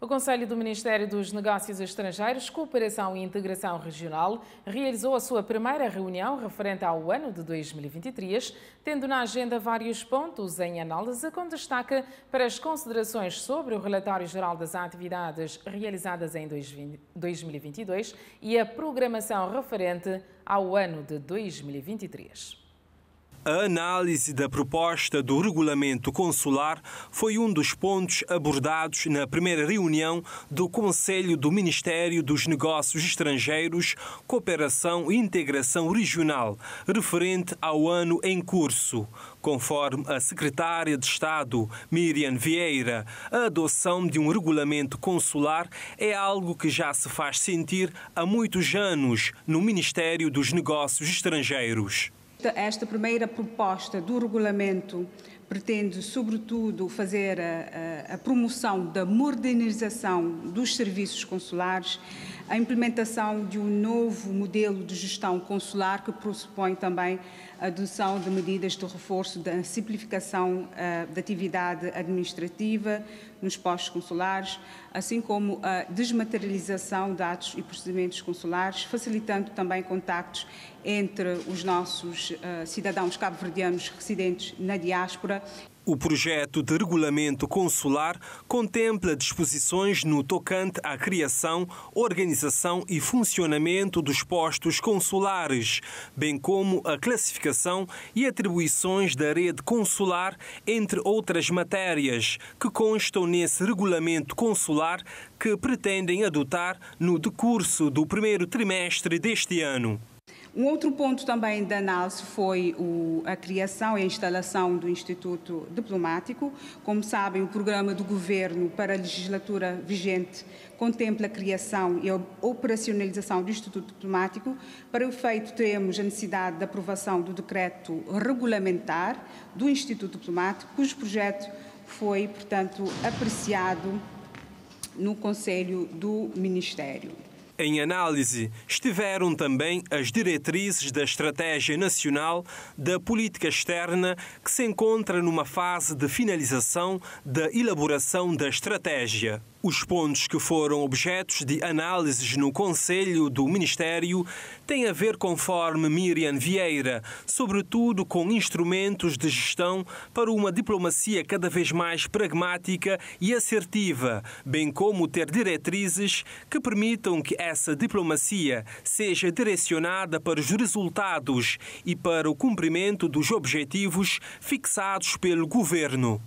O Conselho do Ministério dos Negócios Estrangeiros, Cooperação e Integração Regional realizou a sua primeira reunião referente ao ano de 2023, tendo na agenda vários pontos em análise, com destaque para as considerações sobre o Relatório Geral das Atividades realizadas em 2022 e a programação referente ao ano de 2023. A análise da proposta do regulamento consular foi um dos pontos abordados na primeira reunião do Conselho do Ministério dos Negócios Estrangeiros, Cooperação e Integração Regional, referente ao ano em curso. Conforme a secretária de Estado, Miriam Vieira, a adoção de um regulamento consular é algo que já se faz sentir há muitos anos no Ministério dos Negócios Estrangeiros. Esta, esta primeira proposta do regulamento pretende, sobretudo, fazer a, a, promoção da modernização dos serviços consulares, a implementação de um novo modelo de gestão consular que pressupõe também a adoção de medidas de reforço da simplificação uh, da atividade administrativa nos postos consulares, assim como a desmaterialização de atos e procedimentos consulares, facilitando também contactos entre os nossos uh, cidadãos cabo-verdianos residentes na diáspora. O projeto de regulamento consular contempla disposições no tocante à criação, organização e funcionamento dos postos consulares, bem como a classificação e atribuições da rede consular, entre outras matérias, que constam nesse regulamento consular que pretendem adotar no decurso do primeiro trimestre deste ano. Um outro ponto também da análise foi o, a criação e a instalação do Instituto Diplomático. Como sabem, o programa do governo para a legislatura vigente contempla a criação e a operacionalização do Instituto Diplomático. Para o efeito, temos a necessidade da aprovação do decreto regulamentar do Instituto Diplomático, cujo projeto foi, portanto, apreciado no Conselho do Ministério. Em análise estiveram também as diretrizes da Estratégia Nacional da Política Externa, que se encontra numa fase de finalização da elaboração da estratégia. Os pontos que foram objetos de análises no Conselho do Ministério têm a ver, conforme Miriam Vieira, sobretudo com instrumentos de gestão para uma diplomacia cada vez mais pragmática e assertiva, bem como ter diretrizes que permitam que essa diplomacia seja direcionada para os resultados e para o cumprimento dos objetivos fixados pelo governo.